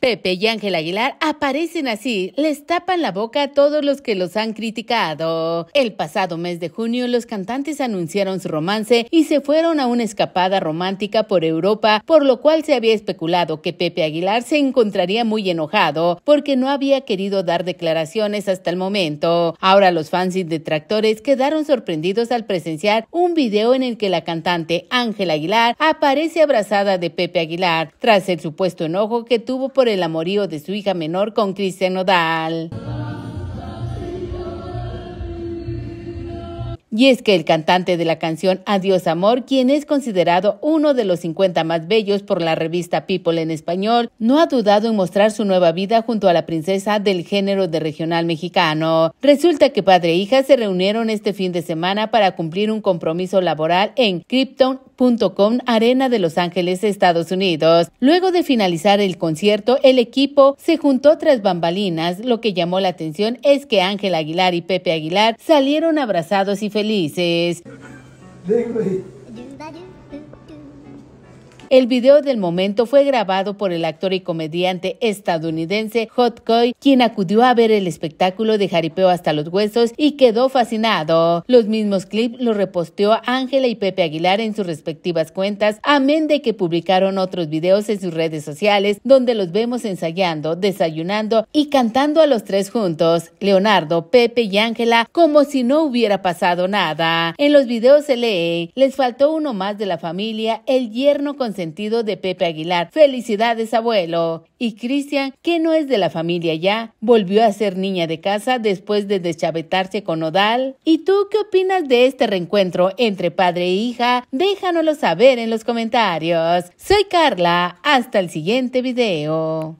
Pepe y Ángel Aguilar aparecen así, les tapan la boca a todos los que los han criticado. El pasado mes de junio, los cantantes anunciaron su romance y se fueron a una escapada romántica por Europa, por lo cual se había especulado que Pepe Aguilar se encontraría muy enojado porque no había querido dar declaraciones hasta el momento. Ahora los fans y detractores quedaron sorprendidos al presenciar un video en el que la cantante Ángel Aguilar aparece abrazada de Pepe Aguilar tras el supuesto enojo que tuvo por el amorío de su hija menor con Cristian Nodal. Y es que el cantante de la canción Adiós Amor, quien es considerado uno de los 50 más bellos por la revista People en español, no ha dudado en mostrar su nueva vida junto a la princesa del género de regional mexicano. Resulta que padre e hija se reunieron este fin de semana para cumplir un compromiso laboral en Krypton, com Arena de Los Ángeles, Estados Unidos. Luego de finalizar el concierto, el equipo se juntó tras bambalinas. Lo que llamó la atención es que Ángel Aguilar y Pepe Aguilar salieron abrazados y felices. El video del momento fue grabado por el actor y comediante estadounidense Hot Coy, quien acudió a ver el espectáculo de Jaripeo hasta los huesos y quedó fascinado. Los mismos clips los reposteó Ángela y Pepe Aguilar en sus respectivas cuentas, amén de que publicaron otros videos en sus redes sociales donde los vemos ensayando, desayunando y cantando a los tres juntos, Leonardo, Pepe y Ángela, como si no hubiera pasado nada. En los videos se lee, les faltó uno más de la familia, el yerno con sentido de Pepe Aguilar. Felicidades, abuelo. Y Cristian, que no es de la familia ya, volvió a ser niña de casa después de deschavetarse con Odal. ¿Y tú qué opinas de este reencuentro entre padre e hija? Déjanoslo saber en los comentarios. Soy Carla, hasta el siguiente video.